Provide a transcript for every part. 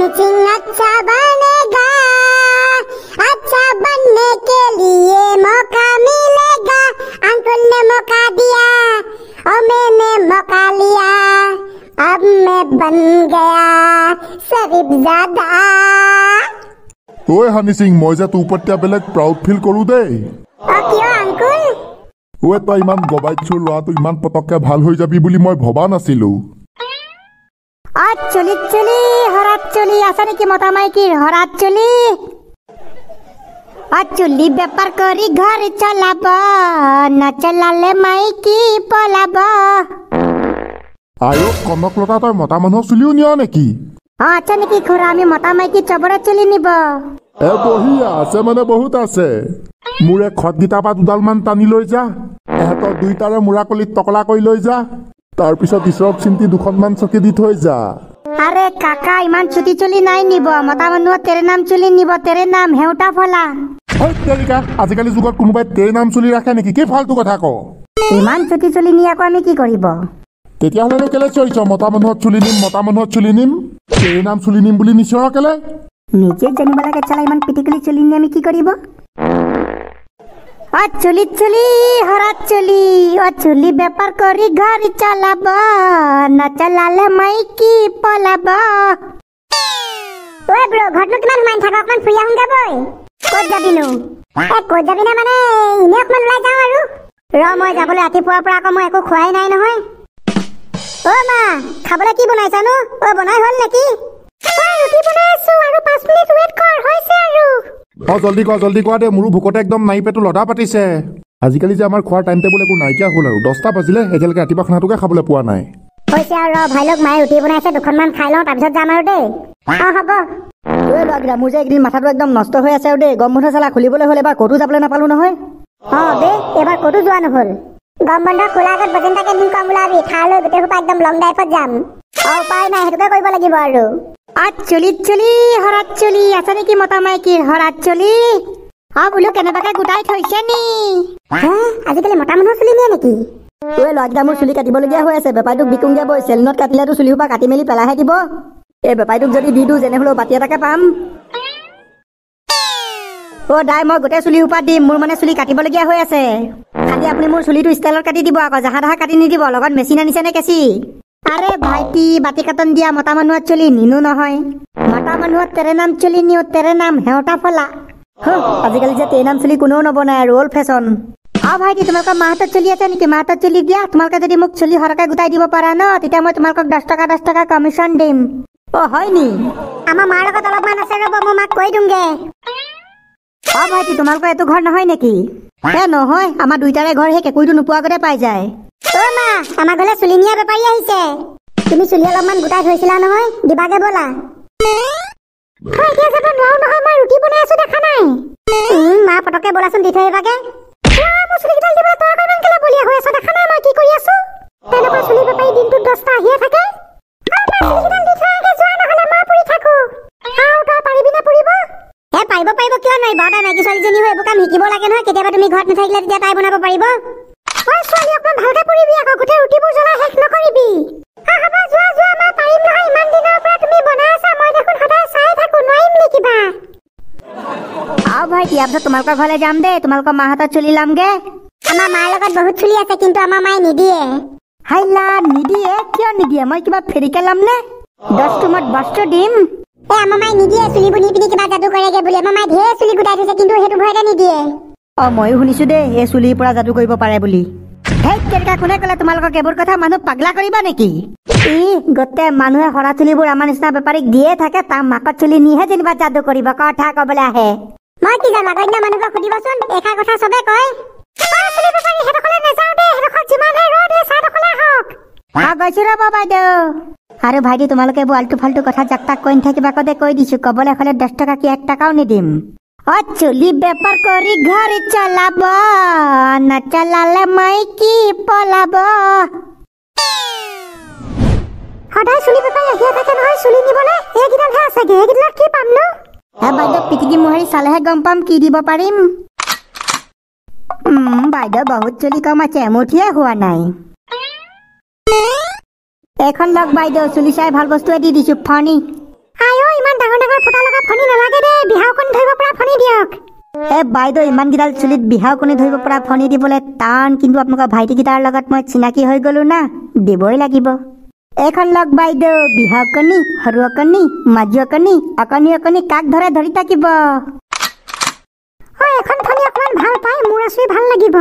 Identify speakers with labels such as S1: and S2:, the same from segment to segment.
S1: মানে আচ্ছা अच्छा बनेगा अच्छा बनने के लिए मौका मिलेगा अंकुल ने मौका दिया और मैंने मौका लिया अब मैं बन गया सरिबजादा
S2: ওই হানি সিং মই যে তোৰ বেলেগ প্ৰাউড ফিল কৰোঁ দেই ঐ তই ইমান গবাইছো ল'ৰাটো ইমান পটককে ভাল হৈ যাবি বুলি মই ভবা নাছিলোঁ
S3: চলি চলি হরাত চলি আসা নাকি মতা মাইকি হরাত চলি আর চুলি ব্যাপার করি ঘর চলাব
S2: মানুহ চুলিও নিয়া নেকি
S3: অ আমি মতা মাইকি চবৰ
S2: আছে মানে বহুত আছে মোৰে খত গীতা পা দুডালমান টানি লৈ যা এহেঁতৰ দুইটাৰে মোৰাকলিত টকলা কৰি লৈ যা তাৰপিছত ঈশ্বৰক চিন্তি দুখনমান চকী দি থৈ যা
S3: আরে কাকা ইমান চুটি চুলি নাই নিব মতা মানুহ তেরে নাম চুলি নিব তেরে নাম হেউটা ফলা অত্যাধিকা আজিকালি যুগত কোনোবাই
S2: তেরে নাম চুলি রাখে নেকি কি ফালতু কথা ক ইমান চুটি চুলি নি আকো আমি কি করিব তেতিয়া হলে কেলে চইছ মতা মানুহ চুলি নিম মতা মানুহ চুলি নিম তেরে নাম চুলি নিম বুলি নিছৰ কেলে
S3: নিজে জানিব লাগে চলা ইমান পিটিকলি চুলি নি আমি কি করিব ও চুলি চুলি হরা চুলি ও চুলি ব্যাপার করি ঘর চালাব না চালালে মাই কি পলাব ওই ব্রো ঘটলো কিমান মাইন থাকা অকমান ফুয়া হুঙ্গা বই কত যাবি নো এ কত যাবি না মানে ইনে অকমান লাই যাও আৰু র মই যাবলে আতি পোয়া পড়া কম একো খোয়াই নাই নহয় ও মা খাবলে কি বনাই জানো ও বনাই হল নেকি হ্যাঁ রুটি বনাইছো আৰু
S2: 5 মিনিট ওয়েট কৰ হইছে আৰু অ জলদি কোৱা জলদি কোৱা দে মোৰো ভোকতে একদম নাই পেটো লদা পাতিছে আজিকালি যে আমাৰ খোৱাৰ টাইম টেবুল একো নাইকিয়া হ'ল আৰু দহটা বাজিলে এতিয়ালৈকে ৰাতিপুৱা খানাটোকে খাবলৈ পোৱা নাই
S3: কৈছে আৰু ভাই লোক মায়ে ৰুটি বনাইছে দুখনমান খাই লওঁ তাৰপিছত যাম আৰু দেই অঁ হ'ব মোৰ যে এইকেইদিন মাথাটো একদম নষ্ট হৈ আছে চালা খুলিবলৈ হ'ল ক'তো যাবলৈ নাপালোঁ নহয় গম বন্ধ খোলা আগত বজেন তাকে দিন কম ওলাবি খাই লৈ গোটেইসোপা একদম লং ড্ৰাইভত যাম অঁ উপায় নাই সেইটোকে কৰিব লাগিব আৰু আজ চলি চলি হৰাত চলি আছে নেকি মতা মাইকীৰ হৰাত চলি অঁ বোলো কেনেবাকে গোটাই থৈছে নি আজিকালি মতা মানুহৰ চুলি নিয়ে নেকি ঐ লোৱাকেইটা মোৰ চুলি কাটিবলগীয়া হৈ আছে বেপাৰীটোক বিকোংগীয়া বৈ চেলুনত কাটিলেতো চুলিসোপা কাটি মেলি পেলাইহে দিব এই বেপাৰীটোক যদি দি দিওঁ যেনে হ'লেও বাতি এটাকে পাম অ' দাই মই গোটেই চুলিসোপা দিম মোৰ মানে চুলি কাটিবলগীয়া হৈ আছে আজি আপুনি মোৰ চুলিটো ষ্টাইলত কাটি দিব আকৌ জাহা দাহা কাটি নিদিব লগত মেচিন আনিছেনে কেচি আৰে ভাইটি বাতি কাটন দিয়া মতা মানুহ চলি নিনো নহয় মতা মানুহৰ তেৰে নাম চলি নিও তেৰে নাম হেঁওতা ফলা আজিকালি যে তেৰে নাম চলি কোনেও নবনায় আৰু অল্ড ফেশ্বন অ ভাইটি তোমালোকৰ মাহঁতত চলি আছে নেকি মাহঁতত চলি দিয়া তোমালোকে যদি মোক চলি সৰহকৈ গোটাই দিব পাৰা ন তেতিয়া মই তোমালোকক দহ টকা দহ টকা কমিশ্যন দিম অ হয় নি আমাৰ মাৰ লগত অলপমান আছে ৰ'ব মই মাক কৈ দিওঁগে অ ভাইটি তোমালোকৰ এইটো ঘৰ নহয় নেকি এ নহয় আমাৰ দুইটাৰে ঘৰ সেই কেঁকুৰিটো নোপোৱাগতে পাই যায় অ মা আমাৰ ঘৰলৈ চুলি নিয়া বেপাৰী আহিছে তুমি চুলি অলপমান গোটাই থৈছিলা নহয় দিবাগে ব'লা মা পটকে বলাচোন দি থৈ এইভাগে মোৰ চুলিকেইডাল দিবলৈ তই ইমান কেলে বলীয়া হৈ আছ দেখা নাই মই কি কৰি আছো নহয় কেতিয়াবা তুমি ঘৰত নাথাকিলে তেতিয়া তাই বনাব পাৰিব ঐ ছোৱালী অকণমান ভালকে পঢ়িবি আকৌ গোটেই ৰুটিবোৰ জ্বলা শেষ নকৰিবি তোমালোকৰ ঘৰলৈ যাম দেই তোমালোকৰ মাহঁতৰ চুলি লমগে আমাৰ মাৰ লগত বহুত চুলি আছে কিন্তু আমাৰ মায়ে নিদিয়ে হাইলা নিদিয়ে কিয় নিদিয়ে মই কিবা ফেৰিকে লম নে দহ টুমত বস্তু দিম এ আমাৰ মায়ে নিদিয়ে চুলিবোৰ নি পিনি কিবা যাদু কৰেগে বুলি আমাৰ মায়ে ঢেৰ চুলি গোটাই থৈছে কিন্তু সেইটো ঘৰতে নিদিয়ে অ মই শুনিছো দেই এই চুলিৰ পৰা যাদু কৰিব পাৰে বুলি কোনে কলে তোমালোকক এইবোৰ কথা মানুহ পাগলা কৰিবা নেকি গোটেই মানুহে সৰা চুলিবোৰ আমাৰ নিচিনা বেপাৰীক দিয়ে থাকে তাৰ মাকৰ চুলি নিহে যেনিবা যাদু কৰিব কথা কবলৈ আহে মই কি জানা কন্যা মানুহক সুধিবচোন এষাৰ কথা চবে কয় আৰু ভাইটি তোমালোকে এইবোৰ ফাল্টু কথা যাক তাক কৈ নাথাকিবা কদে কৈ দিছো কবলৈ হলে দহ টকা কি এক টকাও নিদিম ओ चुली बेपर कोरी घर चलाबो न चलाले मई की पलाबो हडा सुली बेपर आही आथे न होय सुली निबोले ए गिदन हे आसे गे गिदन की पामनो ए बाइदो पिटिकी मुहारी साले हे गम पाम की दिबो पारिम हम्म बाइदो बहुत चुली कम आ चेमुठिया हुआ नाय एखन लग बाइदो सुली साय भाल वस्तु दी दिसु फानी আয়ো ইমান ডাঙৰ ডাঙৰ ফুটা লগা ফণি নালাগে দে বিহাওকণি ধৰিব পৰা ফণি দিয়ক এ বাইদেউ ইমানকেইডাল চুলিত বিহাওকণি ধৰিব পৰা ফণি দিবলৈ টান কিন্তু আপোনালোকৰ ভাইটিকেইটাৰ লগত মই চিনাকি হৈ গ'লো না দিবই লাগিব এখন লগ বাইদেউ বিহাওকণি সৰু অকণি মাজু অকণি অকণি অকণি কাক ধৰে ধৰি থাকিব এখন ফণি অকণমান ভাল পাই মোৰ আছে ভাল লাগিব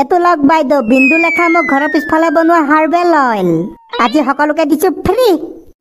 S3: এইটো লওক বাইদেউ বিন্দু লেখা মোক ঘৰৰ পিছফালে বনোৱা হাৰ্বেল অইল আজি সকলোকে দিছো ফ্ৰী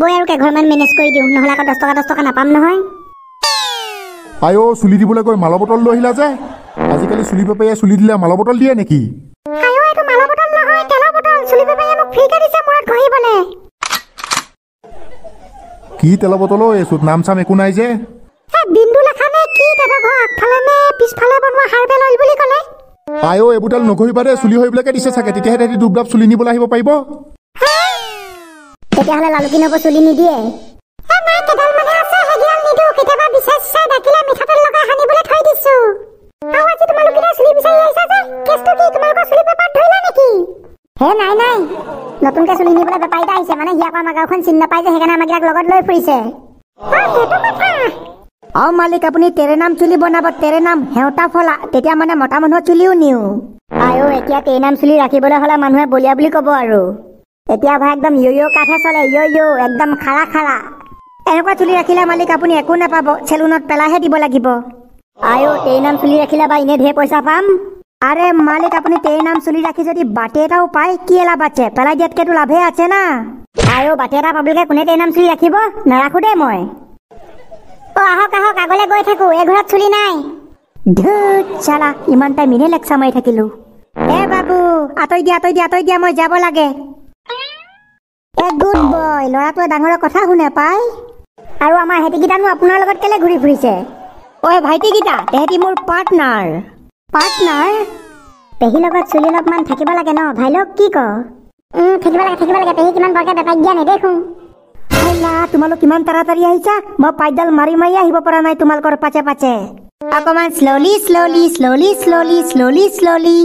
S3: বই আৰু কেইঘৰমান মেনেজ কৰি দিওঁ নহ'লে আকৌ দহ টকা দহ টকা নাপাম নহয়
S2: আই অ' চুলি গৈ মালৰ বটল লৈ আহিলা যে আজিকালি চুলি পেপাইয়ে চুলি দিলে মালৰ বটল দিয়ে নেকি কি তেলৰ বটল অ' এইচোত নাম চাম একো নাই যে আইঅ' এবুটাল নঘঁহিবা দে চুলি হৈ পেলাই দিছে চাগে তেতিয়াহে তেহেঁতি দুবলাপ চুলি নিবলৈ আহিব পাৰিব তেতিয়াহ'লে লালুকী নব চুলি নিদিয়ে
S3: অ মালিক আপুনি তেৰে নাম চুলি বনাব তেৰে নাম হেওঁতা ফলা তেতিয়া মানে মতা মানুহৰ চুলিও নিওঁ আইঅ' এতিয়া তেৰে নাম চুলি ৰাখিবলৈ হ'লে মানুহে বলিয়া বুলি ক'ব আৰু এতিয়া ভাই একদম ইউ ইউ কাঠে চলে ইউ ইউ একদম খাৰা খাৰা এনেকুৱা চুলি ৰাখিলে মালিক আপুনি একো নাপাব চেলুনত পেলাইহে দিব লাগিব আৰু তেই নাম চুলি ৰাখিলে বা এনেই ঢেৰ পইচা পাম আৰে মালিক আপুনি তেই নাম চুলি ৰাখি যদি বাটি এটাও পায় কি এলা বাচে পেলাই দিয়াতকেতো লাভে আছে না আৰু বাটি এটা পাবলৈকে কোনে তেই নাম চুলি ৰাখিব নাৰাখো দেই মই অ' আহক আহক আগলৈ গৈ থাকোঁ এঘৰত চুলি নাই ধুত চালা ইমান টাইম এনেই লেকচা মাৰি থাকিলোঁ এ বাবু আঁতৰি দিয়া আঁতৰি দিয়া আঁতৰি দিয়া মই যাব লাগে গুড বয় ল'ৰাটোৱে ডাঙৰ কথা শুনে পাই আৰু আমাৰ হেতিকেইটানো আপোনাৰ লগত কেলে ঘূৰি ফুৰিছে অই ভাইটিকেইটা তেহেঁতি মোৰ পাৰ্টনাৰ পাৰ্টনাৰ পেহীৰ লগত চুলি অলপমান থাকিব লাগে ন ভাইলক কি ক থাকিব লাগে থাকিব লাগে পেহী কিমান বৰকৈ বেপাৰ দিয়া নেদেখোঁ তোমালোক কিমান তাৰাতাৰি আহিছা মই পাইডাল মাৰি মাৰি আহিব পৰা নাই তোমালোকৰ পাছে পাছে অকমান slowly slowly slowly slowly slowly slowly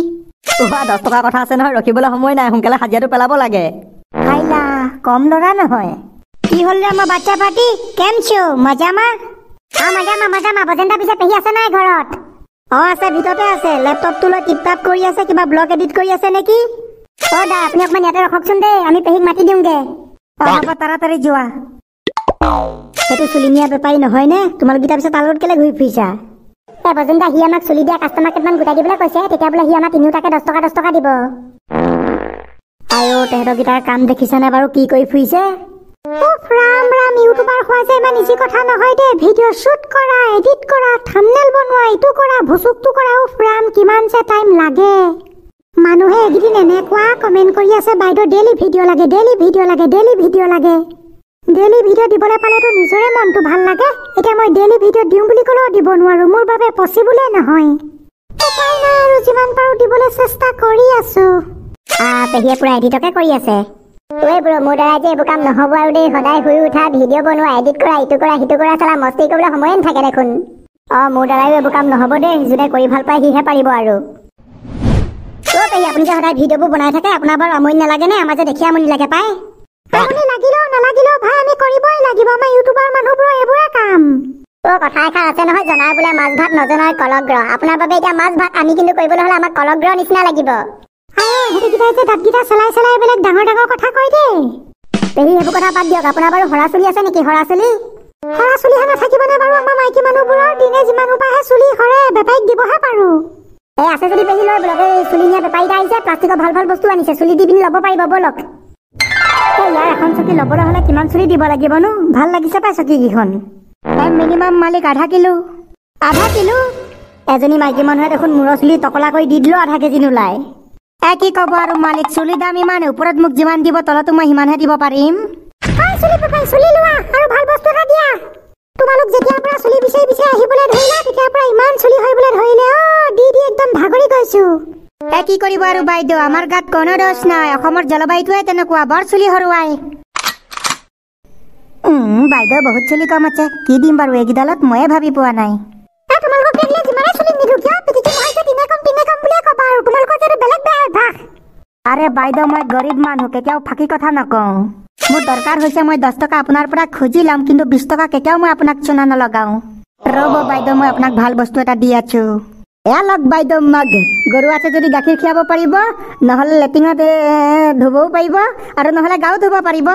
S3: দহ টকা কথা আছে নহয় ৰখিবলৈ সময় নাই সোনকালে হাজিৰাটো পেলাব লাগে আইলা কম ল'ৰা নহয় কি হ'ল আমাৰ বাচ্চা পাতি কেম চিঅ মজামা অ মজামা মজামা বজেন্দা পিছে পেহি আছে নাই ঘৰত অ আছে ভিতৰতে আছে লেপটপটো লৈ টিপ টাপ আছে কিবা ব্লগ এডিট কৰি আছে নেকি অ দা আপুনি অকমান ইয়াতে ৰখকচোন দেই আমি পেহিক মাতি দিওঁগে অলপ তাৰাতাৰি যোৱা সেইটো চুলিমিয়া বেপাৰী নহয়নে তোমালোক গিটাৰ পিছত তাৰ লগত কেলে ঘূৰি ফুৰিছা এ বজেন্দা সি আমাক চুলি দিয়া কাষ্টমাৰ কেইটামান গোটাই দিবলৈ কৈছে তেতিয়া বোলে সি আমাক তিনিওটাকে দহ টকা দহ টকা দিব আৰু তেহেঁতকেইটাৰ কাম দেখিছেনে বাৰু কি কৰি ফুৰিছে পালেতো নিজৰে মনটো ভাল লাগে এতিয়া মই ডেইলি ভিডিঅ' দিওঁ বুলি ক'লেও দিব নোৱাৰো মোৰ বাবে পচিবলে নহয় আৰু যিমান পাৰো দিবলৈ চেষ্টা কৰি আছো আ পেহিয়ে পুৰা এডিটকে কৰি আছে ওই ব্ৰো মোৰ দ্বাৰা যে এইবোৰ কাম নহ'ব আৰু দেই সদায় শুই উঠা ভিডিঅ' বনোৱা এডিট কৰা ইটো কৰা সিটো কৰা চালা মস্তি কৰিবলৈ সময়ে নাথাকে দেখোন অ মোৰ দ্বাৰাইও এইবোৰ কাম নহ'ব দেই যোনে কৰি ভাল পায় সিহে পাৰিব আৰু আপুনি যে সদায় ভিডিঅ'বোৰ বনাই থাকে আপোনাৰ বাৰু আমনি নালাগে নে আমাৰ যে দেখি আমনি লাগে পায় জনাৰ বোলে মাছ ভাত নজনাৰ কলগ্ৰহ আপোনাৰ বাবে এতিয়া মাছ ভাত আমি কিন্তু কৰিবলৈ হ'লে আমাক কলগ্ৰহ নিচিনা লাগিব এজনী মাইকী মানুহে দেখোন মূৰৰ চুলি টকলা কৰি দি দিলো আধা কেজি নোলায় কি কব আৰু মালিক চুলি দাম ইমান ওপৰত মোক যিমান দিব তলতো মই সিমানহে দিব পাৰিম বাইদেউ বহুত চুলি কম আছে কি দিম বাৰু এইকেইডালত ময়ে ভাবি পোৱা নাই তোমালোকক আৰে বাইদ মই গৰিব মানুহ কেতিয়াও ফাঁকি কথা নকওঁ মোৰ দৰকাৰ হৈছে মই দহ টকা আপোনাৰ পৰা খুজি ল'ম কিন্তু বিশ টকা কেতিয়াও মই আপোনাক চোনা নলগাওঁ ৰ'ব বাইদেউ মই আপোনাক ভাল বস্তু এটা দি আছো এয়া লওক বাইদেউ মগ গৰু আছে যদি গাখীৰ খীৰাব পাৰিব নহ'লে লেটিনত ধুবও পাৰিব আৰু নহ'লে গাও ধুব পাৰিব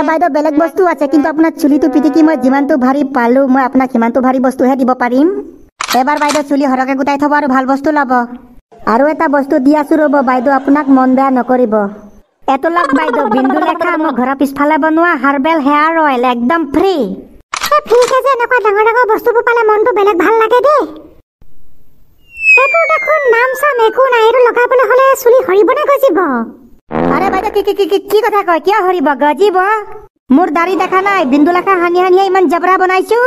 S3: এ বাইদেউ বেলেগ বস্তু আছে কিন্তু আপোনাৰ চুলিটো পিটিকি মই যিমানটো ভাৰী পালো মই আপোনাক সিমানটো ভাৰী বস্তুহে দিব পাৰিম এবাৰ বাইদেউ চুলি সৰহকৈ গোটাই থব আৰু ভাল বস্তু ল'ব আৰু এটা বস্তু দি আছো ৰ'ব বাইদেউ আপোনাক মন বেয়া নকৰিব এটলক বাইদেউ বিন্দু লেখা মই ঘৰৰ পিছফালে বনোৱা হাৰ্বেল হেয়াৰ অইল একদম ফ্ৰী নাম চাম একো নাই এইটো লগাবলৈ হলে চুলি সৰিবনে গৈছিব আরে বাইদা কি কি কি কি কথা কয় কিয় হরিব গজিব মোর দাড়ি দেখা নাই বিন্দু লেখা হানি হানি ইমান জবরা বনাইছো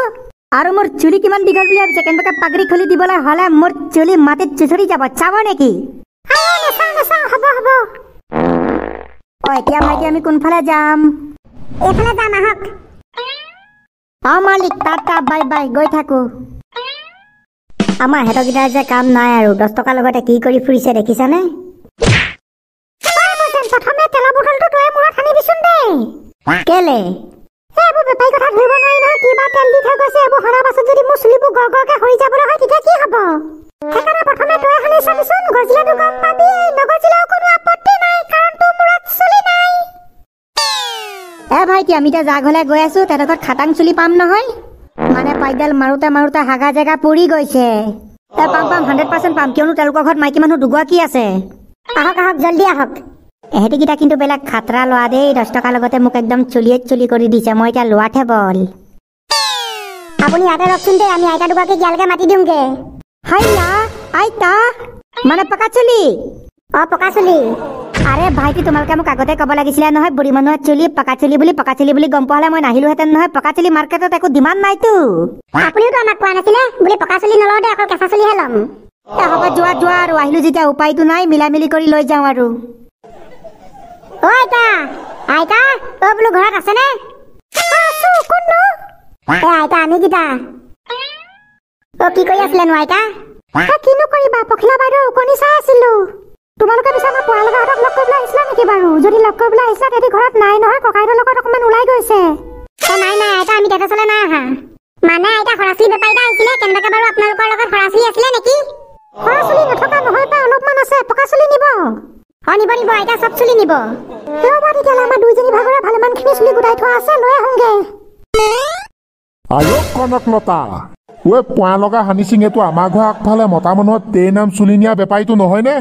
S3: আর মোর চুলি কিমান দিগল বুলি আছে কেন বাকা পাগড়ি খুলি দিবলে হলে মোর চুলি মাটি চুছড়ি যাব চাব নেকি হব হব ওই কিয় মাইকি আমি কোন ফালে যাম এফালে যাম আহক আ মালিক টাটা বাই বাই গই থাকো আমা হেটো গিটা যে কাম নাই আৰু 10 টকা লগতে কি কৰি ফুৰিছে দেখিছানে কেলে আমি জাগলে গৈ আছো তেহেঁতৰ খাটাং চুলি পাম নহয় মানে পাইডাল মাৰোতে মাৰোতে হাগা জেগা পৰি গৈছে পাম পাম হাণ্ড্ৰেড পাৰ্চেণ্ট পাম কিয়নো তেওঁলোকৰ ঘৰত মাইকী মানুহ দুগৰাকী আছে আহক আহক জল্দি আহক এহেতিকিটা কিন্তু বেলেগ খাতৰা লোৱা দেই দহ টকাৰ লগতে মোক একদম চুলিয়ে চুলি কৰি দিছে মই এতিয়া লোৱাতহে বল আপুনি ইয়াতে ৰখচোন দেই আমি আইতা দুগৰাকীক ইয়ালৈকে মাতি দিওঁগে মানে পকা চুলি অ পকা চুলি আৰে ভাইটি তোমালোকে মোক আগতে ক'ব লাগিছিলে নহয় বুঢ়ী মানুহৰ চুলি পকা চুলি বুলি পকা চুলি বুলি গম পোৱা হ'লে মই নাহিলোহেঁতেন নহয় পকা চুলি মাৰ্কেটত একো ডিমাণ্ড নাইতো আপুনিওতো আমাক কোৱা নাছিলে বুলি পকা চুলি নলওঁ দে অকল কেঁচা চুলিহে ল'ম
S1: হ'ব যোৱা যোৱা আৰু
S3: আহিলো যেতিয়া উপায়টো নাই মিলা মিলি কৰি লৈ যাওঁ আৰু আইতা আইতা তই বোলো ঘৰত আছেনে আইতা আমি কিটা অ কি কৰি আছিলেনো আইতা কিনো কৰিবা পখিলা বাইদেউৰ উকনি চাই আছিলো তোমালোকে পিছে আমাৰ পোৱালগাহঁতক লগ কৰিবলৈ আহিছিলা নেকি বাৰু যদি লগ কৰিবলৈ আহিছিলা তেহেঁতি ঘৰত নাই নহয় ককাইদেউৰ লগত অকমান ওলাই গৈছে নাই নাই আইতা আমি তেহেঁতৰ ওচৰলৈ নাই অহা মানে আইতা সৰাচলী বেপাৰী এটা আহিছিলে কেনেবাকে বাৰু আপোনালোকৰ লগত সৰাচলী আছিলে নেকি সৰাচলী নথকা নহয় বা অলপমান আছে পকাচলী নিব নিব নিব এতিয়া চব চুলি নিব ৰবা তেতিয়াহ'লে আমাৰ দুইজনী ভাগৰে ভালেমানখিনি চুলি গোটাই থোৱা আছে লৈ আহোগে আয়ক
S2: কনক লতা ওৱে পোৱা লগা হানি সিং এইটো আমাৰ ঘৰ আগফালে মতা মানুহত তে নাম চুলি নিয়া বেপাৰীটো নহয়নে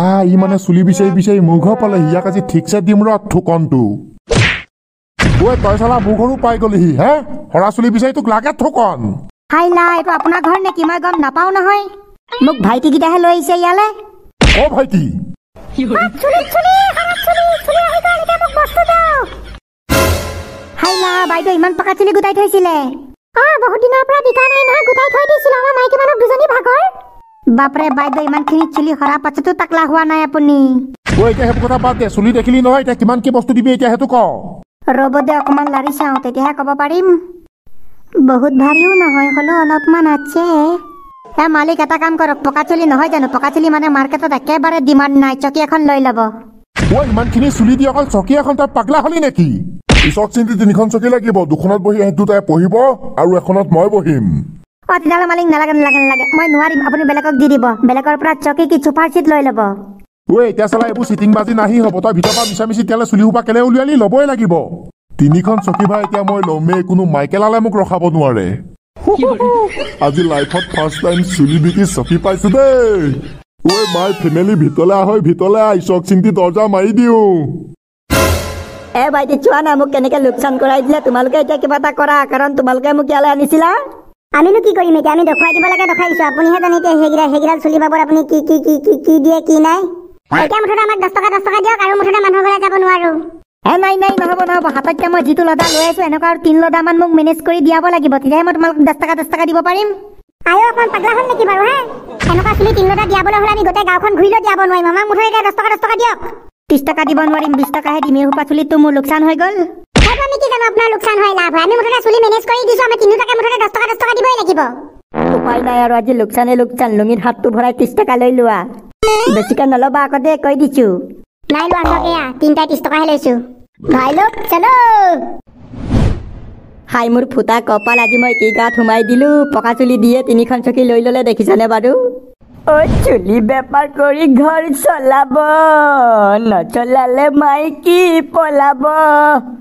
S2: আ ই মানে চুলি বিচাৰি বিচাৰি মোৰ ঘৰ পালে ইয়াক আজি ঠিকছে দিম ৰ থোকনটো ওৱে তই চালা মোৰ ঘৰো পাই গলিহি হে সৰা চুলি বিচাৰি তোক লাগে থোকন
S3: হাইলা এইটো আপোনাৰ ঘৰ নে কি গম নাপাওঁ নহয় মোক ভাইটি ভাইটিকেইটাহে লৈ আহিছে ইয়ালৈ বাইদেউ ইমান পকা চুলি গোটাই থৈছিলে অ বহুত দিনৰ পৰা বিকা নাই নহয় গোটাই থৈ দিছিলো আমাৰ মাইকী মানুহ দুজনী ভাগৰ বাপৰে বাইদেউ ইমানখিনি চুলি সৰা পাছতো তাকলা হোৱা নাই আপুনি ঐ এতিয়া কথা বাদ দে চুলি দেখিলি নহয় এতিয়া কিমান কি বস্তু দিবি এতিয়া সেইটো ক ৰ'ব দে অকমান লাৰি চাওঁ তেতিয়া ক'ব পাৰিম বহুত ভাৰিও নহয় হলো অলপমান আছে এ মালিক এটা কাম কৰক পকা চুলি নহয় জানো পকা চুলি মানে মাৰ্কেটত একেবাৰে ডিমাণ্ড নাই চকী এখন লৈ ল'ব
S2: ওৱা ইমানখিনি চুলি দি অকল চকী এখন তাত পাগলা হলি নেকি পিছত চিন্তি তিনিখন চকী লাগিব দুখনত বহি দুটাই পঢ়িব আৰু এখনত মই বহিম
S3: অ তেতিয়াহ'লে মালিক নালাগে নালাগে নালাগে মই নোৱাৰিম আপুনি বেলেগক দি দিব বেলেগৰ পৰা চকী কি চুপাৰ চিট লৈ ল'ব
S2: ওৱে এতিয়া চলাই এইবোৰ চিটিং বাজি নাহি হ'ব তই ভিতৰৰ পৰা মিছা মিছি তেতিয়াহ'লে চুলি সোপা কেলে উলিয়ালি ল'বই লাগিব তিনিখন চকী ভাই এতিয়া মই ল'মেই কোনো মাইকেলালে মোক ৰখাব নোৱাৰে আজি লাইফত ফাৰ্ষ্ট টাইম চুলি বিকি চকি পাইছো দেই ঐ মাই ফেমিলি ভিতৰলৈ আহ ভিতৰলৈ আহ চক চিন্তি দৰ্জা মাৰি দিওঁ
S3: এ ভাইটি চোৱা না মোক কেনেকে লোকচান কৰাই দিলে তোমালোকে এতিয়া কিবা এটা কৰা কাৰণ তোমালোকে মোক ইয়ালৈ আনিছিলা আমিনো কি কৰিম এতিয়া আমি দেখুৱাই দিব লাগে দেখাইছো আপুনিহে জানে এতিয়া সেইকেইটা সেইকেইডাল চুলি পাবলৈ আপুনি কি কি কি কি কি দিয়ে কি নাই এতিয়া মুঠতে আমাক দহ টকা দহ টকা দিয়ক আৰু মুঠতে মানুহৰ ঘৰলৈ যাব নোৱাৰো এ নাই নাই নহব নহব হাততে মই যিটো লদা লৈ আছো এনেকুৱা আৰু তিন লদা মান মোক মেনেজ কৰি দিয়াব লাগিব তেতিয়াহে মই তোমালোক দহ টকা দহ টকা দিব পাৰিম আৰু অকণ পাগলা হ'ল নেকি বাৰু হে এনেকুৱা চুলি তিন লদা দিয়াবলৈ হ'লে আমি গোটেই গাঁওখন ঘূৰিলে দিয়াব নোৱাৰিম আমাৰ মুঠৰ এতিয়া দহ টকা দহ টকা দিয়ক ত্ৰিছ টকা দিব নোৱাৰিম বিশ টকাহে দিম এইসোপা চুলিতো মোৰ লোকচান হৈ গ'ল আমি কি জানো আপোনাৰ লোকচান হয় লাভ হয় আমি মুঠতে চুলি মেনেজ কৰি দিছো আমি তিনি টকা মুঠতে দহ টকা দহ টকা দিবই লাগিব উপায় নাই আৰু আজি লোকচানে লোকচান লুঙিত হাতটো ভৰাই ত্ৰিছ টকা লৈ লোৱা বেছিকৈ নল'বা আকৌ দেই কৈ দিছো মাই লোৱা আন্ধ এয়া তিনিটাই ত্ৰিছ টকাহে লৈছো ভাই লোক চালো হাই মোৰ ফুটা কপাল আজি মই কি গাত সোমাই দিলো পকা চুলি দিয়ে তিনিখন চকী লৈ ললে দেখিছানে বাৰু অই চুলি বেপাৰ কৰি ঘৰ চলাব নচলালে মাইকী পলাব